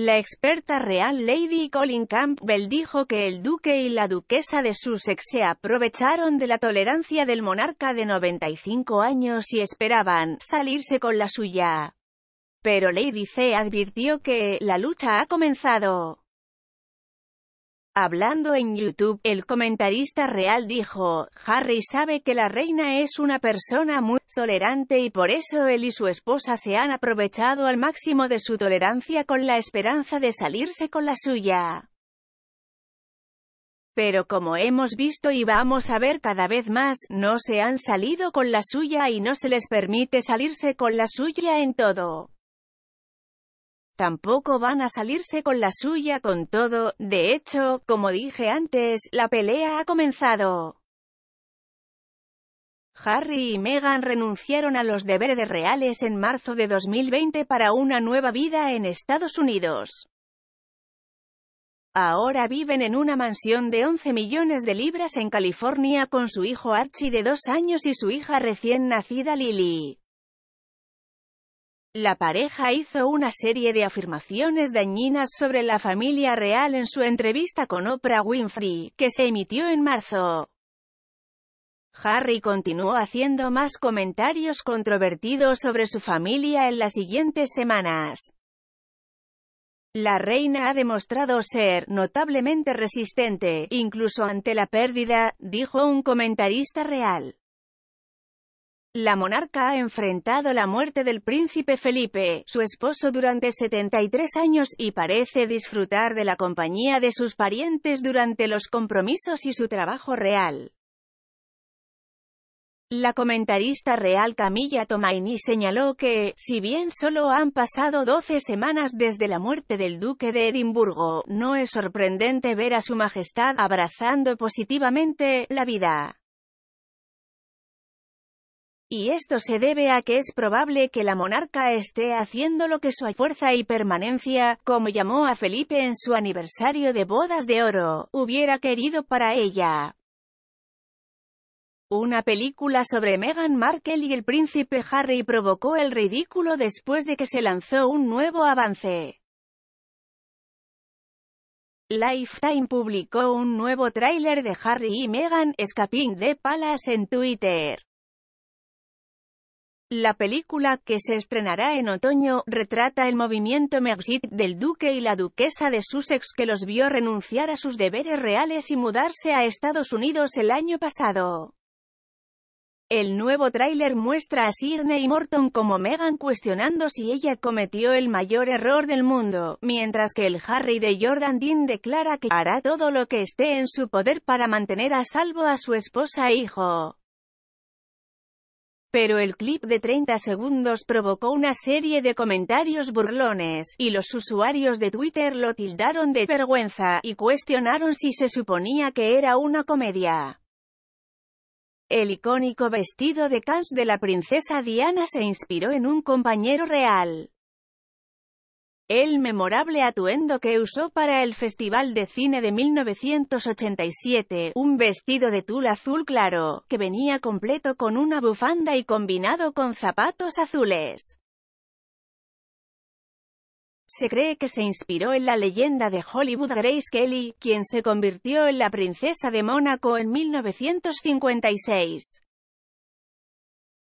La experta real Lady Colin Campbell dijo que el duque y la duquesa de Sussex se aprovecharon de la tolerancia del monarca de 95 años y esperaban salirse con la suya. Pero Lady C advirtió que la lucha ha comenzado. Hablando en YouTube, el comentarista real dijo, Harry sabe que la reina es una persona muy tolerante y por eso él y su esposa se han aprovechado al máximo de su tolerancia con la esperanza de salirse con la suya. Pero como hemos visto y vamos a ver cada vez más, no se han salido con la suya y no se les permite salirse con la suya en todo tampoco van a salirse con la suya con todo, de hecho, como dije antes, la pelea ha comenzado. Harry y Meghan renunciaron a los deberes reales en marzo de 2020 para una nueva vida en Estados Unidos. Ahora viven en una mansión de 11 millones de libras en California con su hijo Archie de dos años y su hija recién nacida Lily. La pareja hizo una serie de afirmaciones dañinas sobre la familia real en su entrevista con Oprah Winfrey, que se emitió en marzo. Harry continuó haciendo más comentarios controvertidos sobre su familia en las siguientes semanas. La reina ha demostrado ser notablemente resistente, incluso ante la pérdida, dijo un comentarista real. La monarca ha enfrentado la muerte del príncipe Felipe, su esposo durante 73 años, y parece disfrutar de la compañía de sus parientes durante los compromisos y su trabajo real. La comentarista real Camilla Tomaini señaló que, si bien solo han pasado 12 semanas desde la muerte del duque de Edimburgo, no es sorprendente ver a su majestad abrazando positivamente la vida. Y esto se debe a que es probable que la monarca esté haciendo lo que su fuerza y permanencia, como llamó a Felipe en su aniversario de bodas de oro, hubiera querido para ella. Una película sobre Meghan Markle y el príncipe Harry provocó el ridículo después de que se lanzó un nuevo avance. Lifetime publicó un nuevo tráiler de Harry y Meghan Escaping de Palace en Twitter. La película, que se estrenará en otoño, retrata el movimiento mexit del duque y la duquesa de Sussex que los vio renunciar a sus deberes reales y mudarse a Estados Unidos el año pasado. El nuevo tráiler muestra a y Morton como Meghan cuestionando si ella cometió el mayor error del mundo, mientras que el Harry de Jordan Dean declara que hará todo lo que esté en su poder para mantener a salvo a su esposa e hijo. Pero el clip de 30 segundos provocó una serie de comentarios burlones, y los usuarios de Twitter lo tildaron de vergüenza, y cuestionaron si se suponía que era una comedia. El icónico vestido de Cans de la princesa Diana se inspiró en un compañero real el memorable atuendo que usó para el Festival de Cine de 1987, un vestido de tul azul claro, que venía completo con una bufanda y combinado con zapatos azules. Se cree que se inspiró en la leyenda de Hollywood Grace Kelly, quien se convirtió en la princesa de Mónaco en 1956.